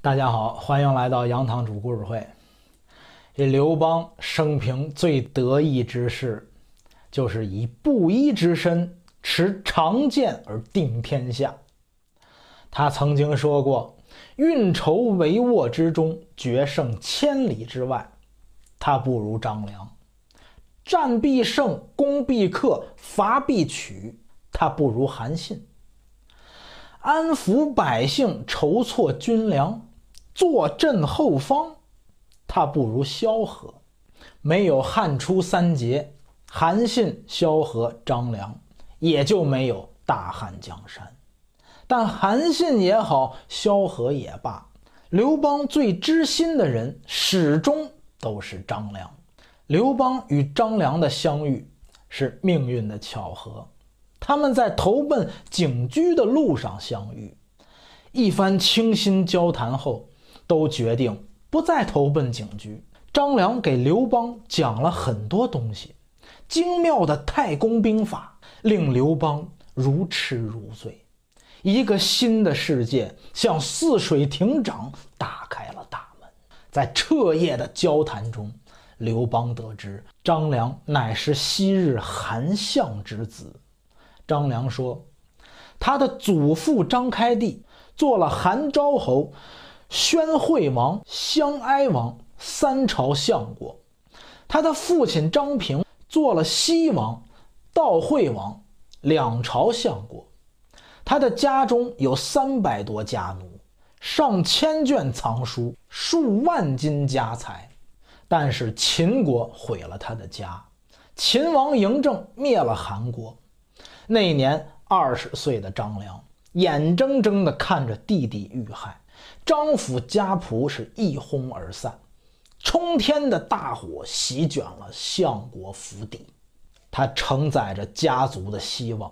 大家好，欢迎来到杨堂主故事会。这刘邦生平最得意之事，就是以布衣之身持长剑而定天下。他曾经说过：“运筹帷幄之中，决胜千里之外。”他不如张良；战必胜，攻必克，伐必取，他不如韩信；安抚百姓，筹措军粮。坐镇后方，他不如萧何；没有汉初三杰——韩信、萧何、张良，也就没有大汉江山。但韩信也好，萧何也罢，刘邦最知心的人始终都是张良。刘邦与张良的相遇是命运的巧合，他们在投奔景驹的路上相遇，一番倾心交谈后。都决定不再投奔警局。张良给刘邦讲了很多东西，精妙的《太公兵法》令刘邦如痴如醉。一个新的世界向泗水亭长打开了大门。在彻夜的交谈中，刘邦得知张良乃是昔日韩相之子。张良说，他的祖父张开地做了韩昭侯。宣惠王、襄哀王三朝相国，他的父亲张平做了西王、悼惠王两朝相国。他的家中有三百多家奴，上千卷藏书，数万斤家财。但是秦国毁了他的家，秦王嬴政灭了韩国。那年二十岁的张良，眼睁睁地看着弟弟遇害。张府家仆是一哄而散，冲天的大火席卷了相国府邸。他承载着家族的希望，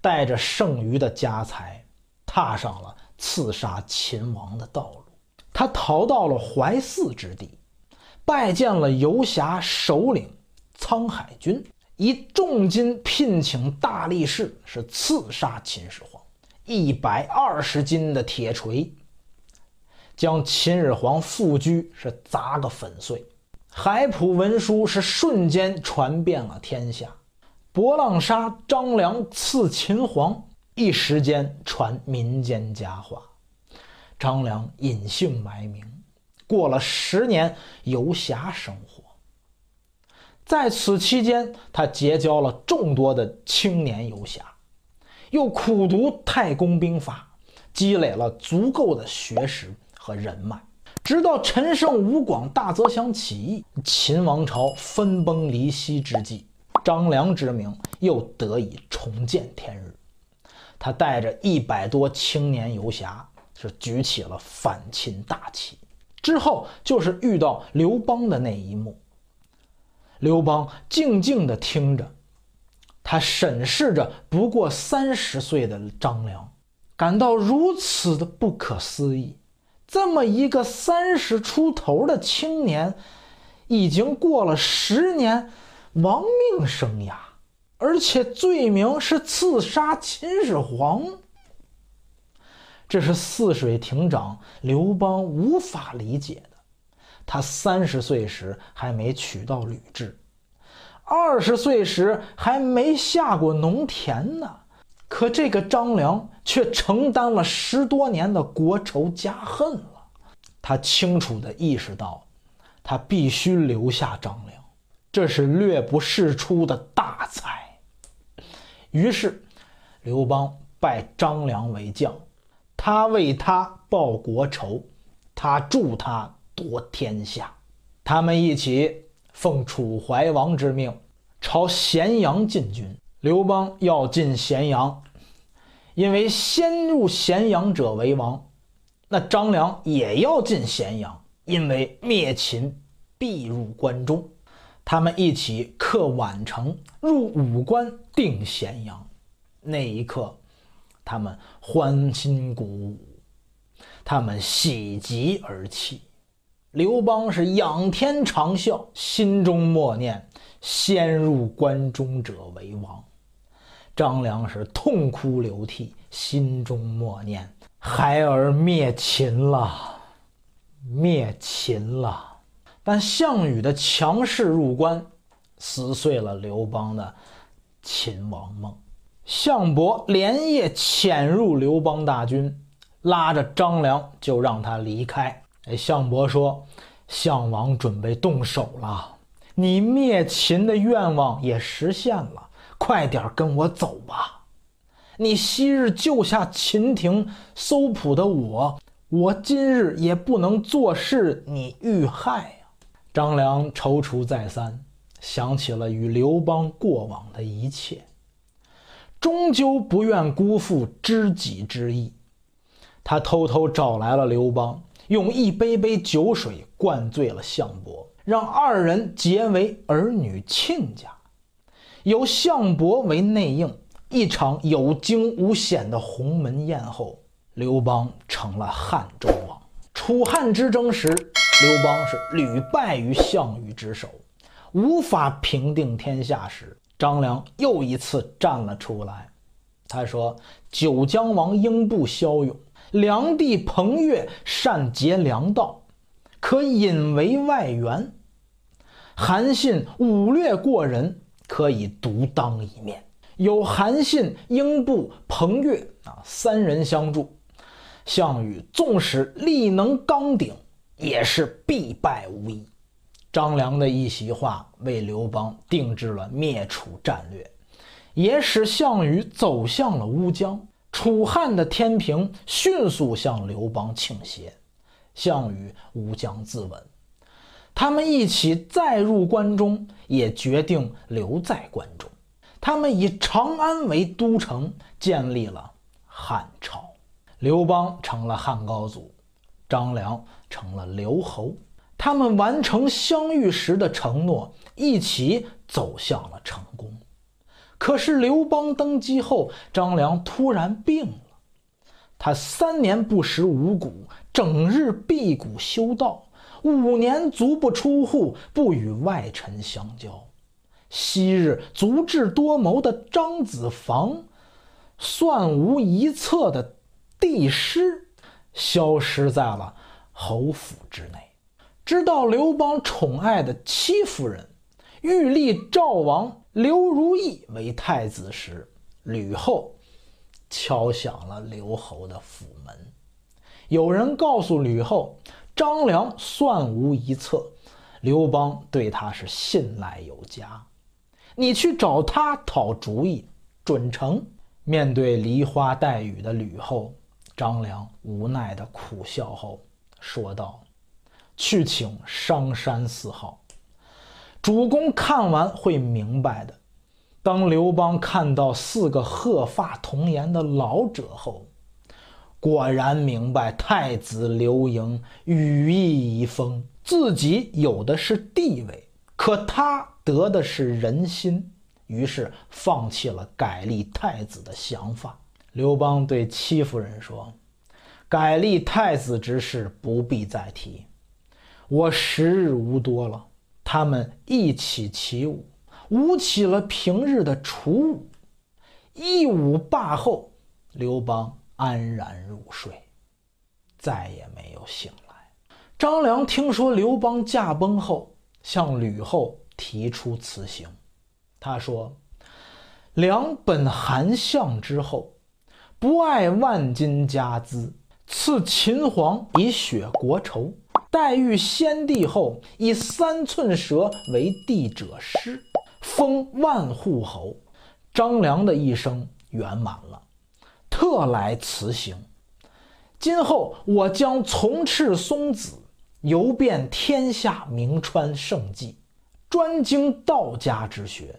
带着剩余的家财，踏上了刺杀秦王的道路。他逃到了淮泗之地，拜见了游侠首领沧海君，以重金聘请大力士，是刺杀秦始皇。一百二十斤的铁锤。将秦始皇复居是砸个粉碎，海普文书是瞬间传遍了天下。博浪沙张良刺秦皇，一时间传民间佳话。张良隐姓埋名，过了十年游侠生活。在此期间，他结交了众多的青年游侠，又苦读《太公兵法》，积累了足够的学识。和人脉，直到陈胜吴广大泽乡起义，秦王朝分崩离析之际，张良之名又得以重见天日。他带着一百多青年游侠，是举起了反秦大旗。之后就是遇到刘邦的那一幕。刘邦静静的听着，他审视着不过三十岁的张良，感到如此的不可思议。这么一个三十出头的青年，已经过了十年亡命生涯，而且罪名是刺杀秦始皇，这是泗水亭长刘邦无法理解的。他三十岁时还没娶到吕雉，二十岁时还没下过农田呢。可这个张良却承担了十多年的国仇家恨了，他清楚地意识到，他必须留下张良，这是略不世出的大才。于是，刘邦拜张良为将，他为他报国仇，他助他夺天下，他们一起奉楚怀王之命，朝咸阳进军。刘邦要进咸阳，因为先入咸阳者为王。那张良也要进咸阳，因为灭秦必入关中。他们一起克宛城，入武关，定咸阳。那一刻，他们欢欣鼓舞，他们喜极而泣。刘邦是仰天长啸，心中默念：先入关中者为王。张良是痛哭流涕，心中默念：“孩儿灭秦了，灭秦了。”但项羽的强势入关，撕碎了刘邦的秦王梦。项伯连夜潜入刘邦大军，拉着张良就让他离开。哎，项伯说：“项王准备动手了，你灭秦的愿望也实现了。”快点跟我走吧！你昔日救下秦廷搜捕的我，我今日也不能坐视你遇害呀！张良踌躇再三，想起了与刘邦过往的一切，终究不愿辜负知己之意。他偷偷找来了刘邦，用一杯杯酒水灌醉了项伯，让二人结为儿女亲家。由项伯为内应，一场有惊无险的鸿门宴后，刘邦成了汉中王。楚汉之争时，刘邦是屡败于项羽之手，无法平定天下时，张良又一次站了出来。他说：“九江王英布骁勇，梁地彭越善结良道，可引为外援；韩信武略过人。”可以独当一面，有韩信、英布、彭越啊三人相助，项羽纵使力能扛鼎，也是必败无疑。张良的一席话为刘邦定制了灭楚战略，也使项羽走向了乌江。楚汉的天平迅速向刘邦倾斜，项羽乌江自刎。他们一起再入关中，也决定留在关中。他们以长安为都城，建立了汉朝。刘邦成了汉高祖，张良成了刘侯。他们完成相遇时的承诺，一起走向了成功。可是刘邦登基后，张良突然病了，他三年不食五谷，整日辟谷修道。五年足不出户，不与外臣相交。昔日足智多谋的张子房，算无一策的帝师，消失在了侯府之内。直到刘邦宠爱的戚夫人欲立赵王刘如意为太子时，吕后敲响了刘侯的府门。有人告诉吕后。张良算无一策，刘邦对他是信赖有加。你去找他讨主意，准成。面对梨花带雨的吕后，张良无奈的苦笑后说道：“去请商山四号，主公看完会明白的。”当刘邦看到四个鹤发童颜的老者后，果然明白，太子刘盈羽翼已丰，自己有的是地位，可他得的是人心，于是放弃了改立太子的想法。刘邦对戚夫人说：“改立太子之事不必再提，我时日无多了。”他们一起起舞，舞起了平日的楚舞，一舞罢后，刘邦。安然入睡，再也没有醒来。张良听说刘邦驾崩后，向吕后提出辞行。他说：“良本韩相之后，不爱万金家资，赐秦皇以雪国仇。待遇先帝后，以三寸舌为帝者师，封万户侯。”张良的一生圆满了。特来辞行，今后我将从赤松子游遍天下名川胜迹，专精道家之学，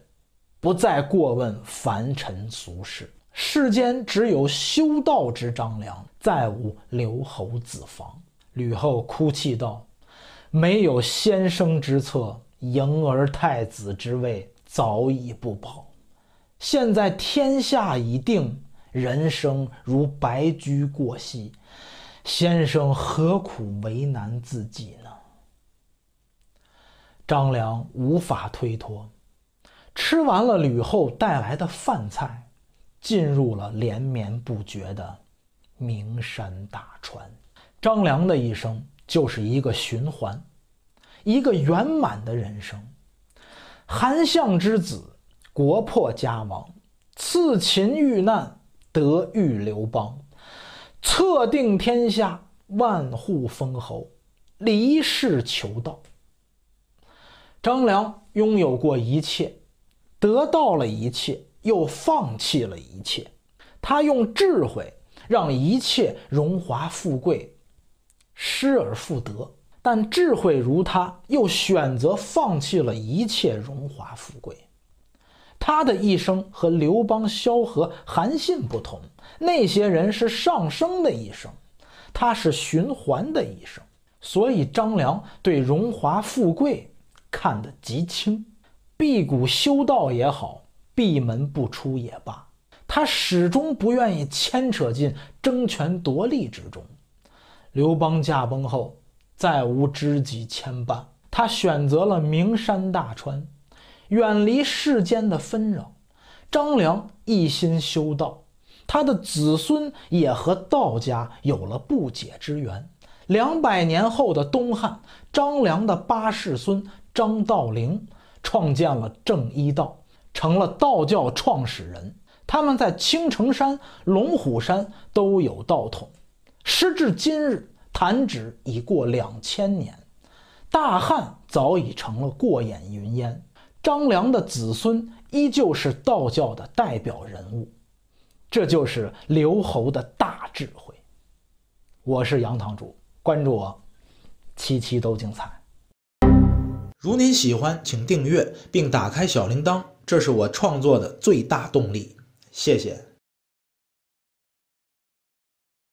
不再过问凡尘俗事。世间只有修道之张良，再无留侯子房。吕后哭泣道：“没有先生之策，迎儿太子之位早已不保。现在天下已定。”人生如白驹过隙，先生何苦为难自己呢？张良无法推脱，吃完了吕后带来的饭菜，进入了连绵不绝的名山大川。张良的一生就是一个循环，一个圆满的人生。韩相之子，国破家亡，刺秦遇难。德育刘邦，策定天下，万户封侯；离世求道。张良拥有过一切，得到了一切，又放弃了一切。他用智慧让一切荣华富贵失而复得，但智慧如他，又选择放弃了一切荣华富贵。他的一生和刘邦、萧何、韩信不同，那些人是上升的一生，他是循环的一生。所以张良对荣华富贵看得极轻，辟谷修道也好，闭门不出也罢，他始终不愿意牵扯进争权夺利之中。刘邦驾崩后，再无知己牵绊，他选择了名山大川。远离世间的纷扰，张良一心修道，他的子孙也和道家有了不解之缘。两百年后的东汉，张良的八世孙张道陵创建了正一道，成了道教创始人。他们在青城山、龙虎山都有道统。时至今日，弹指已过两千年，大汉早已成了过眼云烟。张良的子孙依旧是道教的代表人物，这就是刘侯的大智慧。我是杨堂主，关注我，期期都精彩。如您喜欢，请订阅并打开小铃铛，这是我创作的最大动力。谢谢。